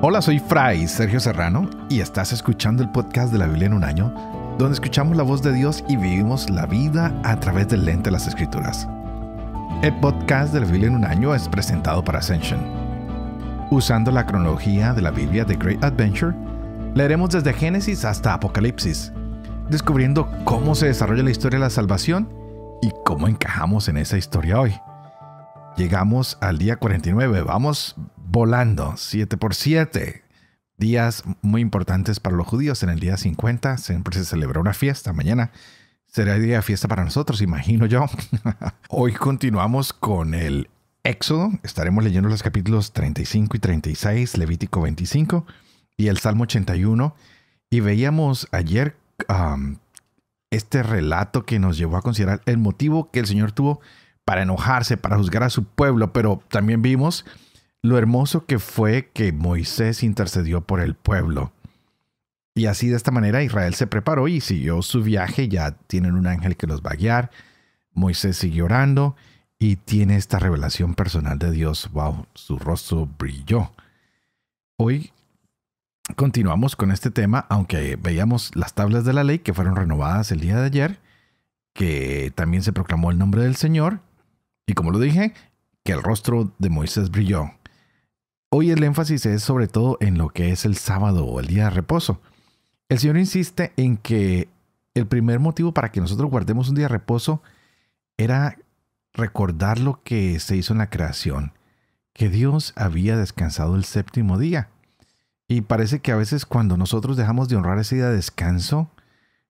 Hola, soy Fray Sergio Serrano y estás escuchando el podcast de la Biblia en un año, donde escuchamos la voz de Dios y vivimos la vida a través del lente de las Escrituras. El podcast de la Biblia en un año es presentado para Ascension. Usando la cronología de la Biblia de Great Adventure, leeremos desde Génesis hasta Apocalipsis, descubriendo cómo se desarrolla la historia de la salvación y cómo encajamos en esa historia hoy. Llegamos al día 49, vamos volando 7 por 7 Días muy importantes para los judíos. En el día 50 siempre se celebra una fiesta. Mañana será día de fiesta para nosotros, imagino yo. Hoy continuamos con el Éxodo. Estaremos leyendo los capítulos 35 y 36, Levítico 25 y el Salmo 81. Y veíamos ayer este relato que nos llevó a considerar el motivo que el Señor tuvo para enojarse, para juzgar a su pueblo, pero también vimos lo hermoso que fue que Moisés intercedió por el pueblo. Y así de esta manera Israel se preparó y siguió su viaje, ya tienen un ángel que los va a guiar, Moisés siguió orando y tiene esta revelación personal de Dios, wow, su rostro brilló. Hoy continuamos con este tema, aunque veíamos las tablas de la ley que fueron renovadas el día de ayer, que también se proclamó el nombre del Señor, y como lo dije, que el rostro de Moisés brilló. Hoy el énfasis es sobre todo en lo que es el sábado o el día de reposo. El Señor insiste en que el primer motivo para que nosotros guardemos un día de reposo era recordar lo que se hizo en la creación, que Dios había descansado el séptimo día. Y parece que a veces cuando nosotros dejamos de honrar ese día de descanso,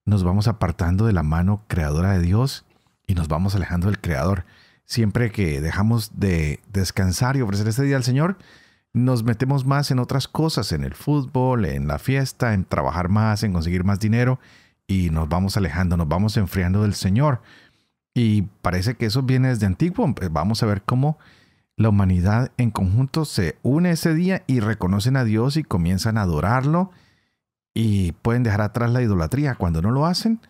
nos vamos apartando de la mano creadora de Dios y nos vamos alejando del Creador. Siempre que dejamos de descansar y ofrecer ese día al Señor, nos metemos más en otras cosas, en el fútbol, en la fiesta, en trabajar más, en conseguir más dinero, y nos vamos alejando, nos vamos enfriando del Señor. Y parece que eso viene desde antiguo. Eh, vamos a ver cómo la humanidad en conjunto se une ese día y reconocen a Dios y comienzan a adorarlo y pueden dejar atrás la idolatría. Cuando no lo hacen,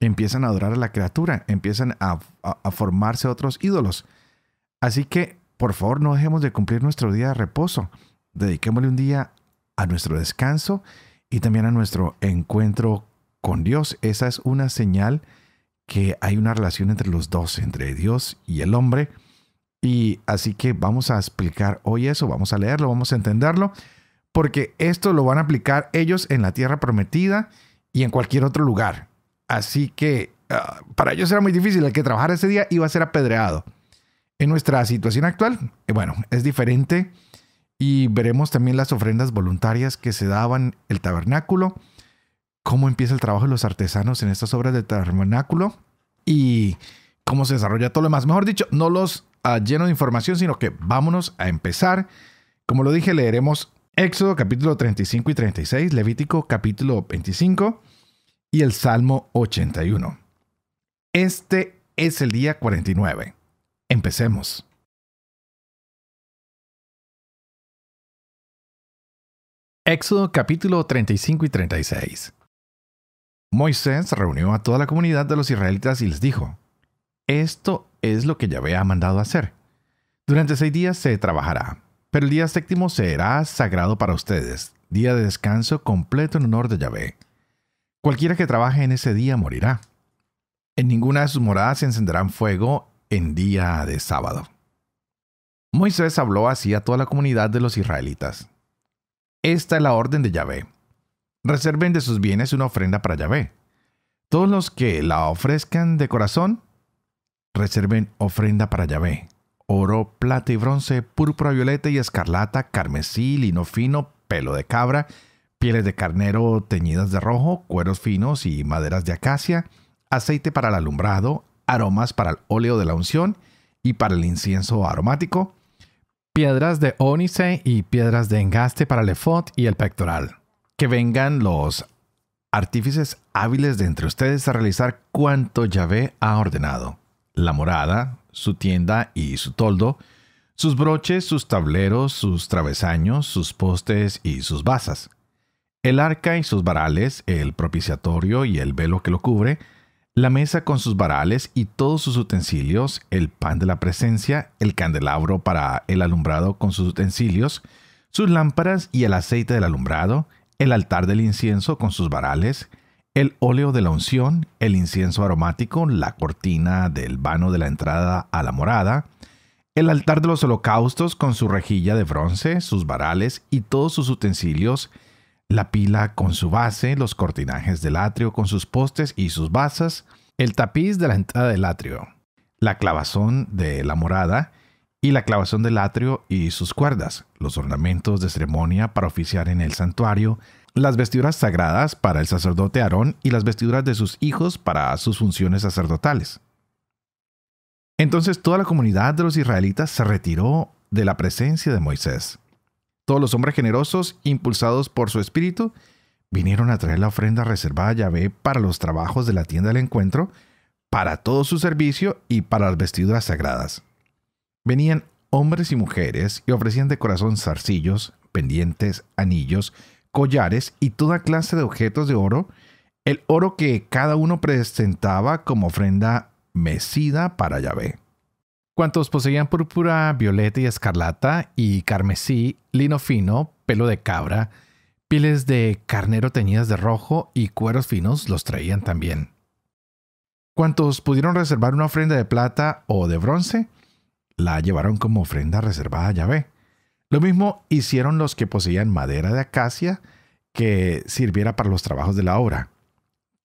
empiezan a adorar a la criatura, empiezan a, formarse otros ídolos. Así que por favor, no dejemos de cumplir nuestro día de reposo. Dediquémosle un día a nuestro descanso y también a nuestro encuentro con Dios. Esa es una señal que hay una relación entre los dos, entre Dios y el hombre. Y así que vamos a explicar hoy eso, vamos a leerlo, vamos a entenderlo, porque esto lo van a aplicar ellos en la tierra prometida y en cualquier otro lugar. Así que ah, para ellos era muy difícil, el que trabajara ese día iba a ser apedreado. En nuestra situación actual, eh, bueno, es diferente y veremos también las ofrendas voluntarias que se daban el tabernáculo, cómo empieza el trabajo de los artesanos en estas obras del tabernáculo y cómo se desarrolla todo lo demás. Mejor dicho, no los ah, lleno de información, sino que vámonos a empezar. Como lo dije, leeremos Éxodo capítulo 35 y 36, Levítico capítulo 25 y el Salmo 81. Este es el día 49. Empecemos. Éxodo capítulo 35 y 36. Moisés reunió a toda la comunidad de los israelitas y les dijo, Esto es lo que Yahvé ha mandado hacer. Durante seis días se trabajará, pero el día séptimo será sagrado para ustedes, día de descanso completo en honor de Yahvé. Cualquiera que trabaje en ese día morirá. En ninguna de sus moradas se encenderán fuego en día de sábado. Moisés habló así a toda la comunidad de los israelitas. Esta es la orden de Yahvé. Reserven de sus bienes una ofrenda para Yahvé. Todos los que la ofrezcan de corazón, reserven ofrenda para Yahvé. Oro, plata y bronce, púrpura, violeta y escarlata, carmesí, lino fino, pelo de cabra, pieles de carnero teñidas de rojo, cueros finos y maderas de acacia, aceite para el alumbrado, aromas para el óleo de la unción y para el incienso aromático, piedras de ónice y piedras de engaste para el efod y el pectoral. Que vengan los artífices hábiles de entre ustedes a realizar cuanto Yahvé ha ordenado. La morada, su tienda y su toldo, sus broches, sus tableros, sus travesaños, sus postes y sus basas. El arca y sus varales, el propiciatorio y el velo que lo cubre, la mesa con sus varales y todos sus utensilios, el pan de la presencia, el candelabro para el alumbrado con sus utensilios, sus lámparas y el aceite del alumbrado, el altar del incienso con sus varales, el óleo de la unción, el incienso aromático, la cortina del vano de la entrada a la morada, el altar de los holocaustos con su rejilla de bronce, sus varales y todos sus utensilios, la pila con su base, los cortinajes del atrio con sus postes y sus basas, el tapiz de la entrada del atrio, la clavazón de la morada y la clavazón del atrio y sus cuerdas, los ornamentos de ceremonia para oficiar en el santuario, las vestiduras sagradas para el sacerdote Aarón y las vestiduras de sus hijos para sus funciones sacerdotales. Entonces toda la comunidad de los israelitas se retiró de la presencia de Moisés todos los hombres generosos, impulsados por su espíritu, vinieron a traer la ofrenda reservada a Yahvé para los trabajos de la tienda del encuentro, para todo su servicio y para las vestiduras sagradas. Venían hombres y mujeres y ofrecían de corazón zarcillos, pendientes, anillos, collares y toda clase de objetos de oro, el oro que cada uno presentaba como ofrenda mecida para Yahvé. Cuantos poseían púrpura, violeta y escarlata, y carmesí, lino fino, pelo de cabra, pieles de carnero teñidas de rojo y cueros finos los traían también. Cuantos pudieron reservar una ofrenda de plata o de bronce, la llevaron como ofrenda reservada a Yahvé. Lo mismo hicieron los que poseían madera de acacia que sirviera para los trabajos de la obra.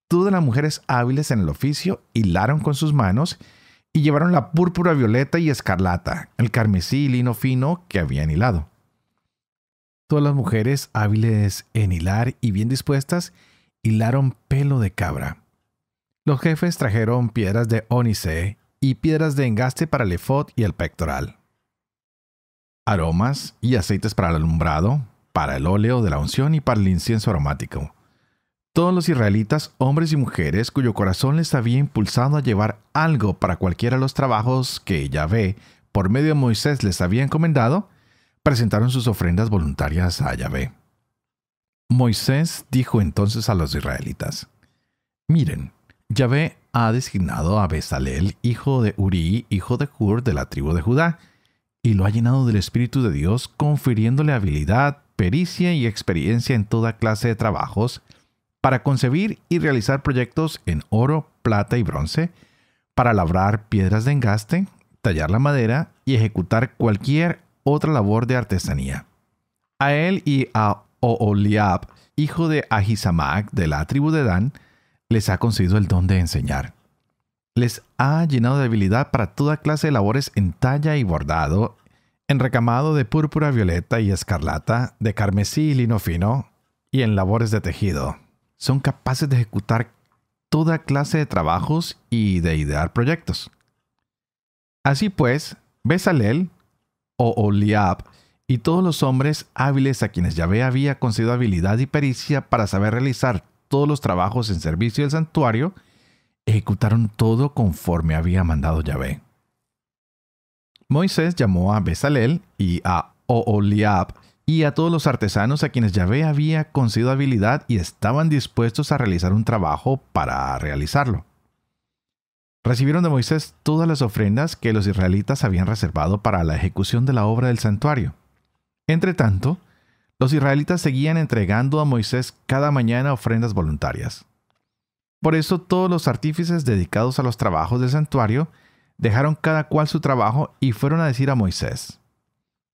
Todas las mujeres hábiles en el oficio hilaron con sus manos y y llevaron la púrpura violeta y escarlata, el carmesí y lino fino que habían hilado. Todas las mujeres hábiles en hilar y bien dispuestas hilaron pelo de cabra. Los jefes trajeron piedras de ónice y piedras de engaste para el efod y el pectoral. Aromas y aceites para el alumbrado, para el óleo de la unción y para el incienso aromático. Todos los israelitas, hombres y mujeres, cuyo corazón les había impulsado a llevar algo para cualquiera de los trabajos que Yahvé, por medio de Moisés, les había encomendado, presentaron sus ofrendas voluntarias a Yahvé. Moisés dijo entonces a los israelitas, Miren, Yahvé ha designado a Bezalel, hijo de Uri, hijo de Hur, de la tribu de Judá, y lo ha llenado del Espíritu de Dios, confiriéndole habilidad, pericia y experiencia en toda clase de trabajos, para concebir y realizar proyectos en oro, plata y bronce, para labrar piedras de engaste, tallar la madera y ejecutar cualquier otra labor de artesanía. A él y a Ooliab, hijo de Ahisamac de la tribu de Dan, les ha concedido el don de enseñar. Les ha llenado de habilidad para toda clase de labores en talla y bordado, en recamado de púrpura, violeta y escarlata, de carmesí y lino fino, y en labores de tejido son capaces de ejecutar toda clase de trabajos y de idear proyectos. Así pues, Bezalel o y todos los hombres hábiles a quienes Yahvé había concedido habilidad y pericia para saber realizar todos los trabajos en servicio del santuario, ejecutaron todo conforme había mandado Yahvé. Moisés llamó a Bezalel y a Ooliab, y a todos los artesanos a quienes Yahvé había concedido habilidad y estaban dispuestos a realizar un trabajo para realizarlo. Recibieron de Moisés todas las ofrendas que los israelitas habían reservado para la ejecución de la obra del santuario. Entre tanto, los israelitas seguían entregando a Moisés cada mañana ofrendas voluntarias. Por eso todos los artífices dedicados a los trabajos del santuario dejaron cada cual su trabajo y fueron a decir a Moisés,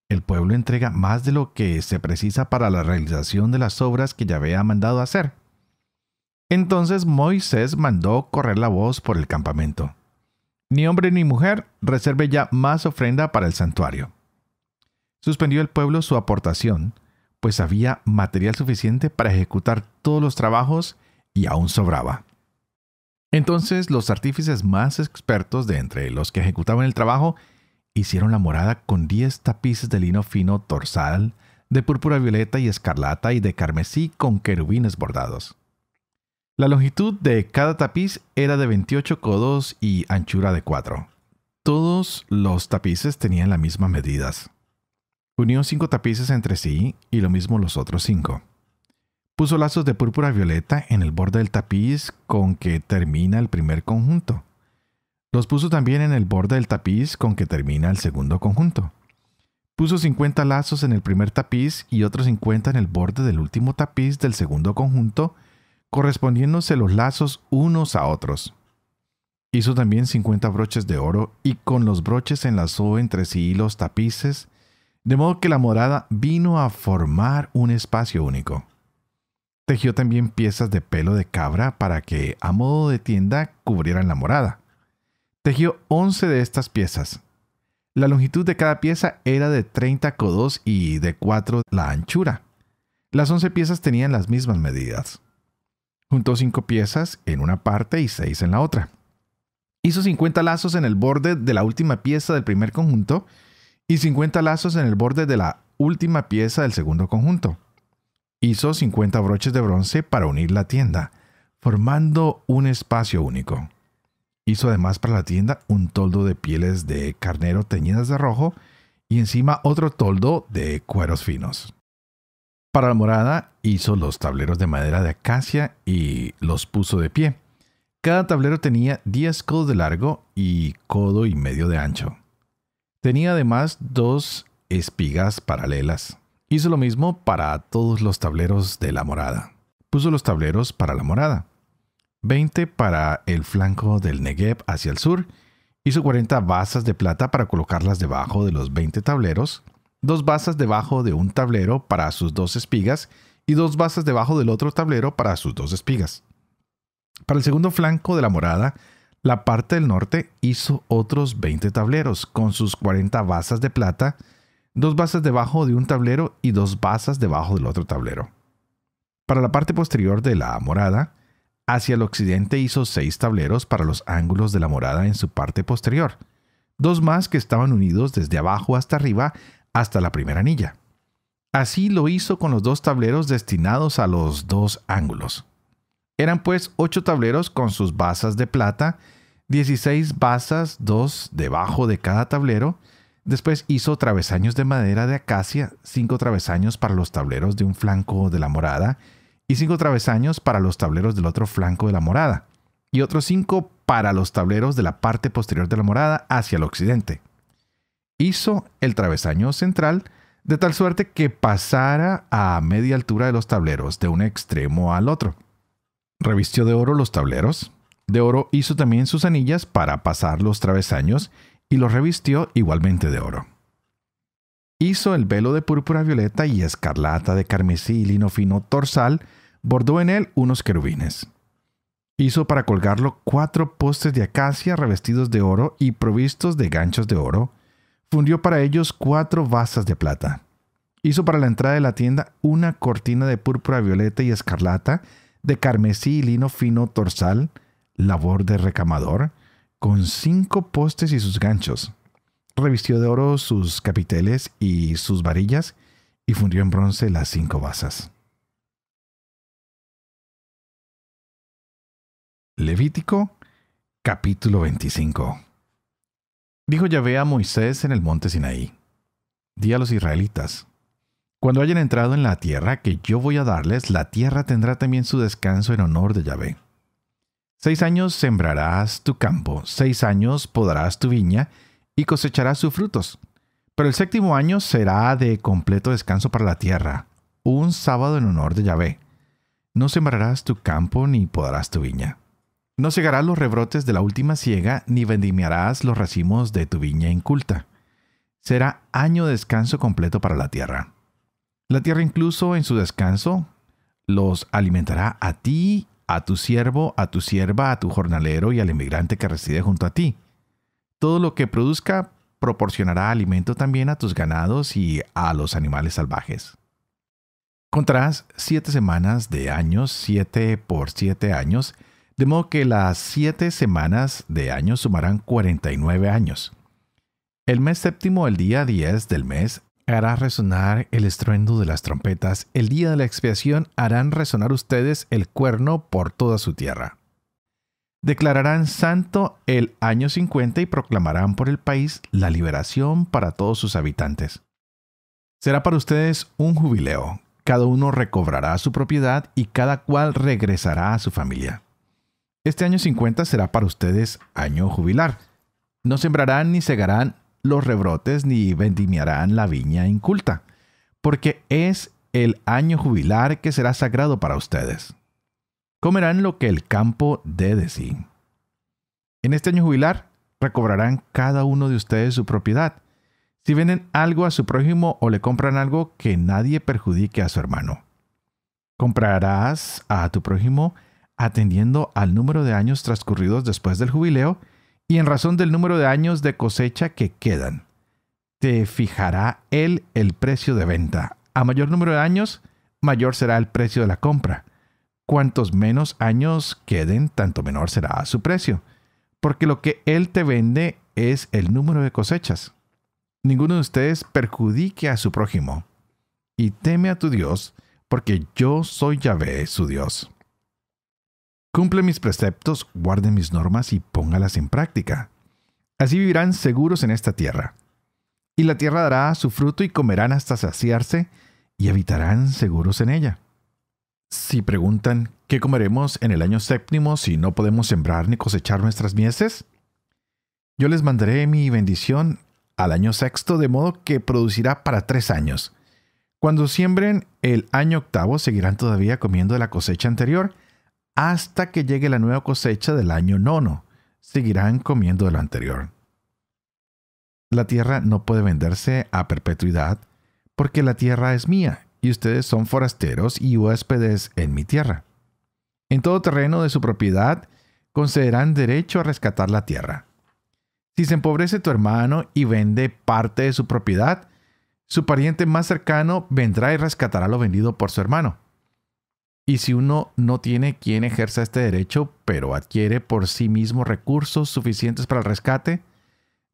el pueblo entrega más de lo que se precisa para la realización de las obras que ya ha mandado hacer. Entonces Moisés mandó correr la voz por el campamento. Ni hombre ni mujer reserve ya más ofrenda para el santuario. Suspendió el pueblo su aportación, pues había material suficiente para ejecutar todos los trabajos y aún sobraba. Entonces los artífices más expertos de entre los que ejecutaban el trabajo hicieron la morada con 10 tapices de lino fino torsal, de púrpura violeta y escarlata y de carmesí con querubines bordados. La longitud de cada tapiz era de 28 codos y anchura de 4. Todos los tapices tenían las mismas medidas. Unió cinco tapices entre sí y lo mismo los otros cinco. Puso lazos de púrpura violeta en el borde del tapiz con que termina el primer conjunto los puso también en el borde del tapiz con que termina el segundo conjunto. Puso 50 lazos en el primer tapiz y otros 50 en el borde del último tapiz del segundo conjunto, correspondiéndose los lazos unos a otros. Hizo también 50 broches de oro y con los broches enlazó entre sí los tapices, de modo que la morada vino a formar un espacio único. Tejió también piezas de pelo de cabra para que, a modo de tienda, cubrieran la morada. Tejió 11 de estas piezas. La longitud de cada pieza era de 30 codos y de 4 la anchura. Las 11 piezas tenían las mismas medidas. Juntó 5 piezas en una parte y 6 en la otra. Hizo 50 lazos en el borde de la última pieza del primer conjunto y 50 lazos en el borde de la última pieza del segundo conjunto. Hizo 50 broches de bronce para unir la tienda, formando un espacio único. Hizo además para la tienda un toldo de pieles de carnero teñidas de rojo y encima otro toldo de cueros finos. Para la morada hizo los tableros de madera de acacia y los puso de pie. Cada tablero tenía 10 codos de largo y codo y medio de ancho. Tenía además dos espigas paralelas. Hizo lo mismo para todos los tableros de la morada. Puso los tableros para la morada. 20 para el flanco del Negev hacia el sur, hizo 40 basas de plata para colocarlas debajo de los 20 tableros, dos basas debajo de un tablero para sus dos espigas y dos basas debajo del otro tablero para sus dos espigas. Para el segundo flanco de la morada, la parte del norte hizo otros 20 tableros con sus 40 basas de plata, dos basas debajo de un tablero y dos basas debajo del otro tablero. Para la parte posterior de la morada, Hacia el occidente hizo seis tableros para los ángulos de la morada en su parte posterior, dos más que estaban unidos desde abajo hasta arriba hasta la primera anilla. Así lo hizo con los dos tableros destinados a los dos ángulos. Eran pues ocho tableros con sus basas de plata, dieciséis basas, dos debajo de cada tablero. Después hizo travesaños de madera de acacia, cinco travesaños para los tableros de un flanco de la morada y cinco travesaños para los tableros del otro flanco de la morada, y otros cinco para los tableros de la parte posterior de la morada hacia el occidente. Hizo el travesaño central de tal suerte que pasara a media altura de los tableros, de un extremo al otro. Revistió de oro los tableros. De oro hizo también sus anillas para pasar los travesaños y los revistió igualmente de oro. Hizo el velo de púrpura violeta y escarlata de carmesí y lino fino torsal, bordó en él unos querubines. Hizo para colgarlo cuatro postes de acacia revestidos de oro y provistos de ganchos de oro. Fundió para ellos cuatro vasas de plata. Hizo para la entrada de la tienda una cortina de púrpura violeta y escarlata, de carmesí y lino fino torsal, labor de recamador, con cinco postes y sus ganchos. Revistió de oro sus capiteles y sus varillas y fundió en bronce las cinco vasas Levítico capítulo 25. Dijo Yahvé a Moisés en el monte Sinaí, di a los israelitas, cuando hayan entrado en la tierra que yo voy a darles, la tierra tendrá también su descanso en honor de Yahvé. Seis años sembrarás tu campo, seis años podarás tu viña y cosecharás sus frutos, pero el séptimo año será de completo descanso para la tierra, un sábado en honor de Yahvé. No sembrarás tu campo ni podarás tu viña. No cegarás los rebrotes de la última siega, ni vendimiarás los racimos de tu viña inculta. Será año de descanso completo para la tierra. La tierra incluso en su descanso los alimentará a ti, a tu siervo, a tu sierva, a tu jornalero y al emigrante que reside junto a ti. Todo lo que produzca proporcionará alimento también a tus ganados y a los animales salvajes. Contarás siete semanas de años, siete por siete años, de modo que las siete semanas de año sumarán 49 años. El mes séptimo, el día 10 del mes, hará resonar el estruendo de las trompetas. El día de la expiación harán resonar ustedes el cuerno por toda su tierra. Declararán santo el año 50 y proclamarán por el país la liberación para todos sus habitantes. Será para ustedes un jubileo. Cada uno recobrará su propiedad y cada cual regresará a su familia. Este año 50 será para ustedes año jubilar. No sembrarán ni segarán los rebrotes ni vendimiarán la viña inculta, porque es el año jubilar que será sagrado para ustedes. Comerán lo que el campo dé de sí. En este año jubilar recobrarán cada uno de ustedes su propiedad. Si venden algo a su prójimo o le compran algo que nadie perjudique a su hermano. Comprarás a tu prójimo atendiendo al número de años transcurridos después del jubileo y en razón del número de años de cosecha que quedan. Te fijará él el precio de venta. A mayor número de años, mayor será el precio de la compra. Cuantos menos años queden, tanto menor será su precio, porque lo que él te vende es el número de cosechas. Ninguno de ustedes perjudique a su prójimo. Y teme a tu Dios, porque yo soy Yahvé, su Dios. Cumple mis preceptos, guarde mis normas y póngalas en práctica. Así vivirán seguros en esta tierra. Y la tierra dará su fruto y comerán hasta saciarse y habitarán seguros en ella. Si preguntan, ¿qué comeremos en el año séptimo si no podemos sembrar ni cosechar nuestras mieses? Yo les mandaré mi bendición al año sexto, de modo que producirá para tres años. Cuando siembren el año octavo, seguirán todavía comiendo la cosecha anterior, hasta que llegue la nueva cosecha del año nono. Seguirán comiendo de lo anterior. La tierra no puede venderse a perpetuidad porque la tierra es mía y ustedes son forasteros y huéspedes en mi tierra. En todo terreno de su propiedad concederán derecho a rescatar la tierra. Si se empobrece tu hermano y vende parte de su propiedad, su pariente más cercano vendrá y rescatará lo vendido por su hermano. Y si uno no tiene quien ejerza este derecho, pero adquiere por sí mismo recursos suficientes para el rescate,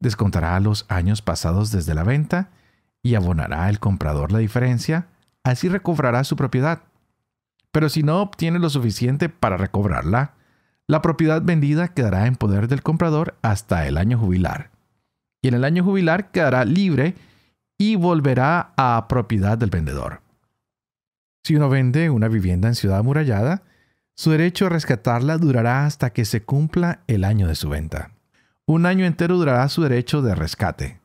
descontará los años pasados desde la venta y abonará al comprador la diferencia, así recobrará su propiedad. Pero si no obtiene lo suficiente para recobrarla, la propiedad vendida quedará en poder del comprador hasta el año jubilar. Y en el año jubilar quedará libre y volverá a propiedad del vendedor. Si uno vende una vivienda en ciudad amurallada, su derecho a rescatarla durará hasta que se cumpla el año de su venta. Un año entero durará su derecho de rescate.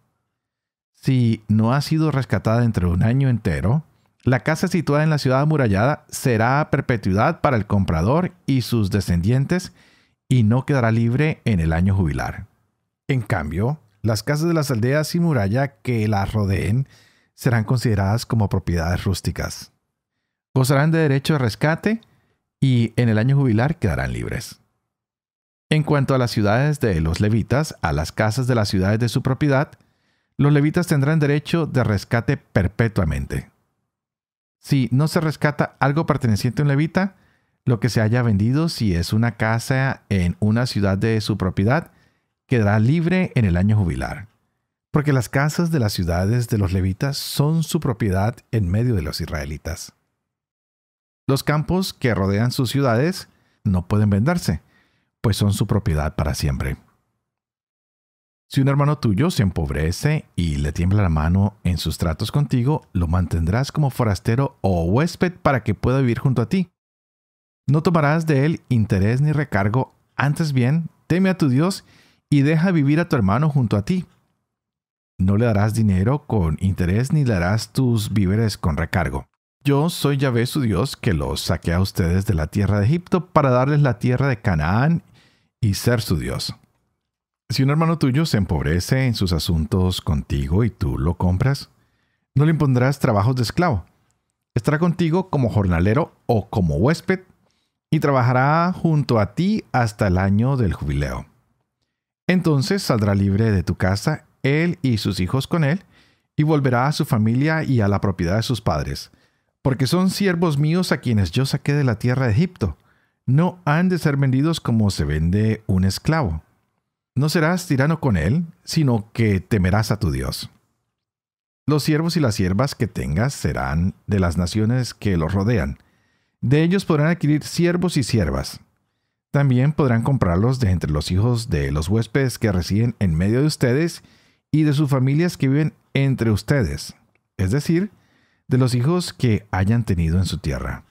Si no ha sido rescatada entre un año entero, la casa situada en la ciudad amurallada será a perpetuidad para el comprador y sus descendientes y no quedará libre en el año jubilar. En cambio, las casas de las aldeas y muralla que la rodeen serán consideradas como propiedades rústicas gozarán de derecho de rescate y en el año jubilar quedarán libres. En cuanto a las ciudades de los levitas, a las casas de las ciudades de su propiedad, los levitas tendrán derecho de rescate perpetuamente. Si no se rescata algo perteneciente a un levita, lo que se haya vendido, si es una casa en una ciudad de su propiedad, quedará libre en el año jubilar. Porque las casas de las ciudades de los levitas son su propiedad en medio de los israelitas. Los campos que rodean sus ciudades no pueden venderse, pues son su propiedad para siempre. Si un hermano tuyo se empobrece y le tiembla la mano en sus tratos contigo, lo mantendrás como forastero o huésped para que pueda vivir junto a ti. No tomarás de él interés ni recargo, antes bien, teme a tu Dios y deja vivir a tu hermano junto a ti. No le darás dinero con interés ni le darás tus víveres con recargo. Yo soy Yahvé su Dios que los saqué a ustedes de la tierra de Egipto para darles la tierra de Canaán y ser su Dios. Si un hermano tuyo se empobrece en sus asuntos contigo y tú lo compras, no le impondrás trabajos de esclavo. Estará contigo como jornalero o como huésped y trabajará junto a ti hasta el año del jubileo. Entonces saldrá libre de tu casa él y sus hijos con él, y volverá a su familia y a la propiedad de sus padres, porque son siervos míos a quienes yo saqué de la tierra de Egipto. No han de ser vendidos como se vende un esclavo. No serás tirano con él, sino que temerás a tu Dios. Los siervos y las siervas que tengas serán de las naciones que los rodean. De ellos podrán adquirir siervos y siervas. También podrán comprarlos de entre los hijos de los huéspedes que residen en medio de ustedes y de sus familias que viven entre ustedes. Es decir, de los hijos que hayan tenido en su tierra.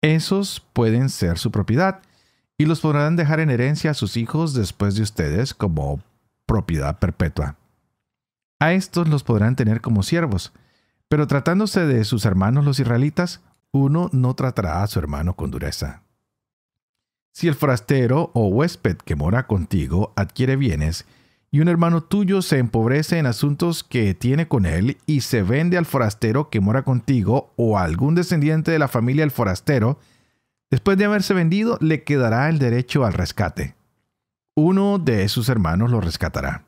Esos pueden ser su propiedad y los podrán dejar en herencia a sus hijos después de ustedes como propiedad perpetua. A estos los podrán tener como siervos, pero tratándose de sus hermanos los israelitas, uno no tratará a su hermano con dureza. Si el forastero o huésped que mora contigo adquiere bienes y un hermano tuyo se empobrece en asuntos que tiene con él y se vende al forastero que mora contigo o a algún descendiente de la familia del forastero, después de haberse vendido le quedará el derecho al rescate. Uno de sus hermanos lo rescatará.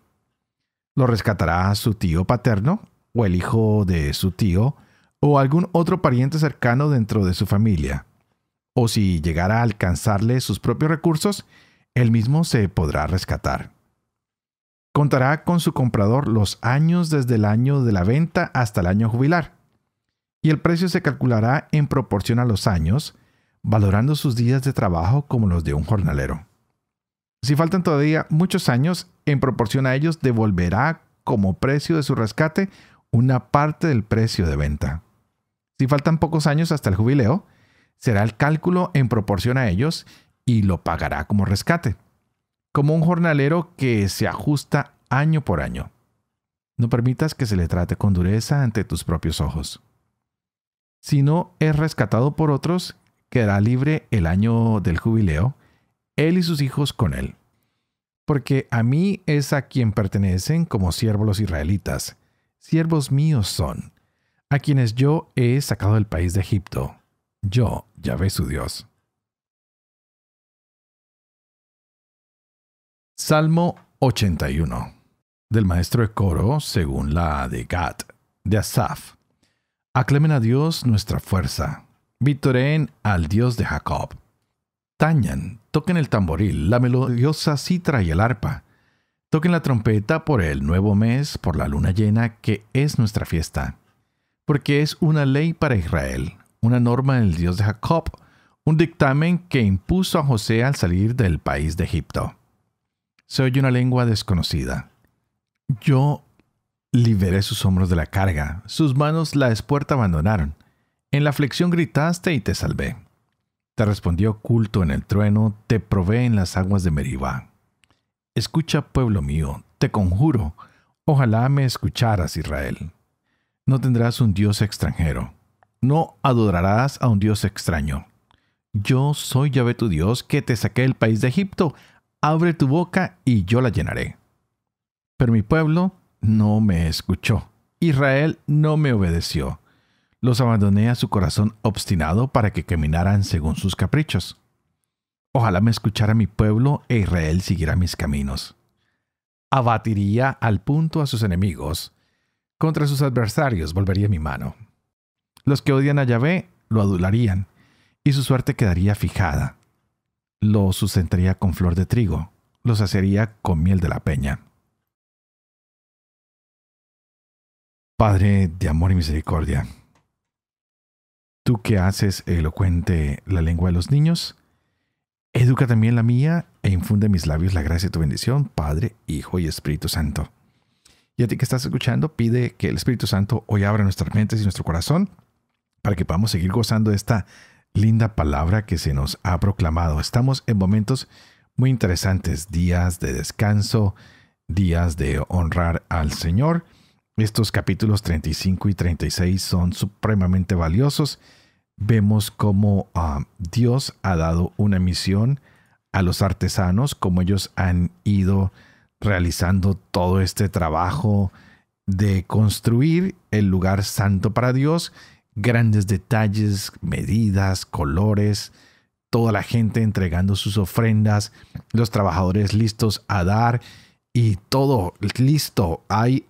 Lo rescatará su tío paterno o el hijo de su tío o algún otro pariente cercano dentro de su familia. O si llegara a alcanzarle sus propios recursos, él mismo se podrá rescatar. Contará con su comprador los años desde el año de la venta hasta el año jubilar. Y el precio se calculará en proporción a los años, valorando sus días de trabajo como los de un jornalero. Si faltan todavía muchos años, en proporción a ellos devolverá como precio de su rescate una parte del precio de venta. Si faltan pocos años hasta el jubileo, será el cálculo en proporción a ellos y lo pagará como rescate como un jornalero que se ajusta año por año. No permitas que se le trate con dureza ante tus propios ojos. Si no es rescatado por otros, quedará libre el año del jubileo, él y sus hijos con él. Porque a mí es a quien pertenecen como siervos los israelitas, siervos míos son, a quienes yo he sacado del país de Egipto. Yo, Yahvé su Dios. Salmo 81 del maestro de coro según la de Gad, de Asaf. Aclamen a Dios nuestra fuerza, vitoreen al Dios de Jacob. Tañan, toquen el tamboril, la melodiosa citra y el arpa. Toquen la trompeta por el nuevo mes, por la luna llena, que es nuestra fiesta. Porque es una ley para Israel, una norma del Dios de Jacob, un dictamen que impuso a José al salir del país de Egipto se oye una lengua desconocida. Yo liberé sus hombros de la carga, sus manos la espuerta abandonaron. En la flexión gritaste y te salvé. Te respondió oculto en el trueno, te probé en las aguas de Meribá. Escucha, pueblo mío, te conjuro, ojalá me escucharas, Israel. No tendrás un dios extranjero, no adorarás a un dios extraño. Yo soy Yahvé tu Dios que te saqué del país de Egipto, abre tu boca y yo la llenaré. Pero mi pueblo no me escuchó. Israel no me obedeció. Los abandoné a su corazón obstinado para que caminaran según sus caprichos. Ojalá me escuchara mi pueblo e Israel siguiera mis caminos. Abatiría al punto a sus enemigos. Contra sus adversarios volvería mi mano. Los que odian a Yahvé lo adularían, y su suerte quedaría fijada lo sustentaría con flor de trigo, los hacería con miel de la peña. Padre de amor y misericordia, tú que haces elocuente la lengua de los niños, educa también la mía e infunde en mis labios la gracia de tu bendición, Padre, Hijo y Espíritu Santo. Y a ti que estás escuchando, pide que el Espíritu Santo hoy abra nuestras mentes y nuestro corazón para que podamos seguir gozando de esta linda palabra que se nos ha proclamado. Estamos en momentos muy interesantes, días de descanso, días de honrar al Señor. Estos capítulos 35 y 36 son supremamente valiosos. Vemos cómo ah, Dios ha dado una misión a los artesanos, cómo ellos han ido realizando todo este trabajo de construir el lugar santo para Dios grandes detalles, medidas, colores, toda la gente entregando sus ofrendas, los trabajadores listos a dar y todo listo. Hay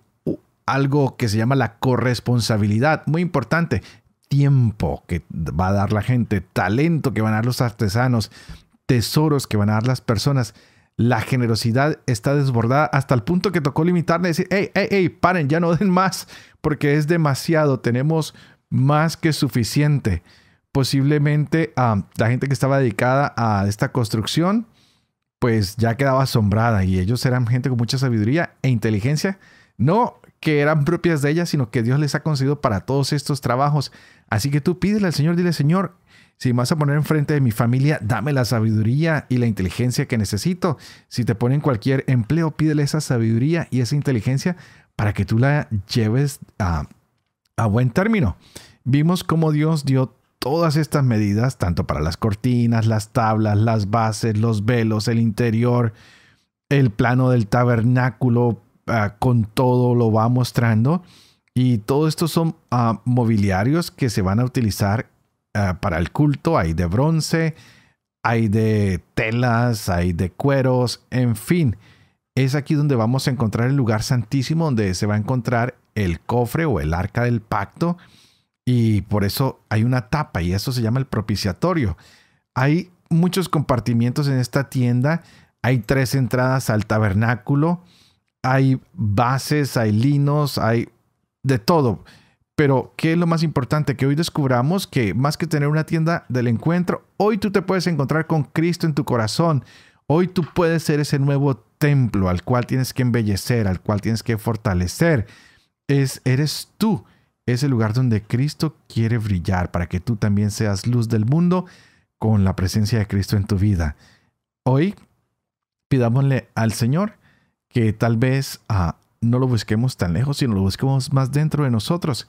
algo que se llama la corresponsabilidad, muy importante, tiempo que va a dar la gente, talento que van a dar los artesanos, tesoros que van a dar las personas. La generosidad está desbordada hasta el punto que tocó limitarle decir, hey, hey, hey, paren, ya no den más, porque es demasiado. Tenemos más que suficiente. Posiblemente ah, la gente que estaba dedicada a esta construcción, pues ya quedaba asombrada y ellos eran gente con mucha sabiduría e inteligencia, no que eran propias de ellas, sino que Dios les ha concedido para todos estos trabajos. Así que tú pídele al Señor, dile, Señor, si me vas a poner enfrente de mi familia, dame la sabiduría y la inteligencia que necesito. Si te ponen cualquier empleo, pídele esa sabiduría y esa inteligencia para que tú la lleves a... Ah, a buen término. Vimos cómo Dios dio todas estas medidas, tanto para las cortinas, las tablas, las bases, los velos, el interior, el plano del tabernáculo, ah, con todo lo va mostrando. Y todo esto son ah, mobiliarios que se van a utilizar ah, para el culto. Hay de bronce, hay de telas, hay de cueros, en fin. Es aquí donde vamos a encontrar el lugar santísimo, donde se va a encontrar el cofre o el arca del pacto y por eso hay una tapa y eso se llama el propiciatorio. Hay muchos compartimientos en esta tienda, hay tres entradas al tabernáculo, hay bases, hay linos, hay de todo. Pero, ¿qué es lo más importante? Que hoy descubramos que más que tener una tienda del encuentro, hoy tú te puedes encontrar con Cristo en tu corazón. Hoy tú puedes ser ese nuevo templo al cual tienes que embellecer, al cual tienes que fortalecer es, eres tú. Es el lugar donde Cristo quiere brillar para que tú también seas luz del mundo con la presencia de Cristo en tu vida. Hoy pidámosle al Señor que tal vez ah, no lo busquemos tan lejos, sino lo busquemos más dentro de nosotros,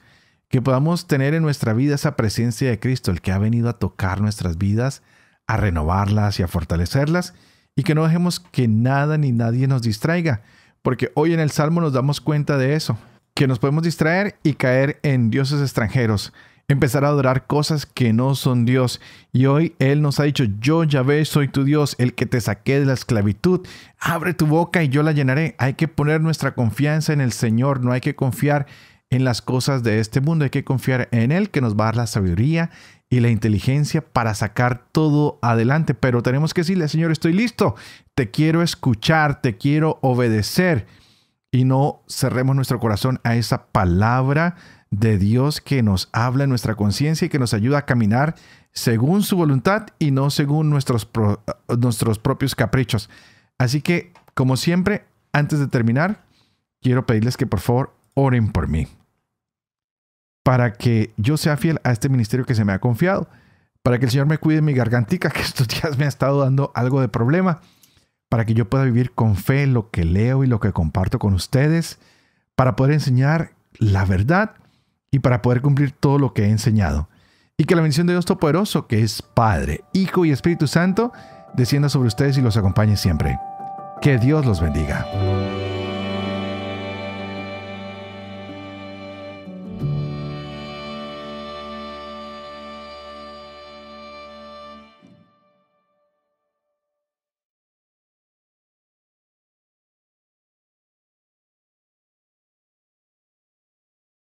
que podamos tener en nuestra vida esa presencia de Cristo, el que ha venido a tocar nuestras vidas, a renovarlas y a fortalecerlas, y que no dejemos que nada ni nadie nos distraiga, porque hoy en el Salmo nos damos cuenta de eso que nos podemos distraer y caer en dioses extranjeros, empezar a adorar cosas que no son Dios. Y hoy Él nos ha dicho, yo Yahvé soy tu Dios, el que te saqué de la esclavitud, abre tu boca y yo la llenaré. Hay que poner nuestra confianza en el Señor, no hay que confiar en las cosas de este mundo, hay que confiar en Él que nos va a dar la sabiduría y la inteligencia para sacar todo adelante. Pero tenemos que decirle, Señor, estoy listo, te quiero escuchar, te quiero obedecer y no cerremos nuestro corazón a esa palabra de Dios que nos habla en nuestra conciencia y que nos ayuda a caminar según su voluntad y no según nuestros, nuestros propios caprichos. Así que, como siempre, antes de terminar, quiero pedirles que por favor oren por mí. Para que yo sea fiel a este ministerio que se me ha confiado. Para que el Señor me cuide mi gargantica, que estos días me ha estado dando algo de problema para que yo pueda vivir con fe lo que leo y lo que comparto con ustedes, para poder enseñar la verdad y para poder cumplir todo lo que he enseñado. Y que la bendición de Dios Todopoderoso, que es Padre, Hijo y Espíritu Santo, descienda sobre ustedes y los acompañe siempre. Que Dios los bendiga.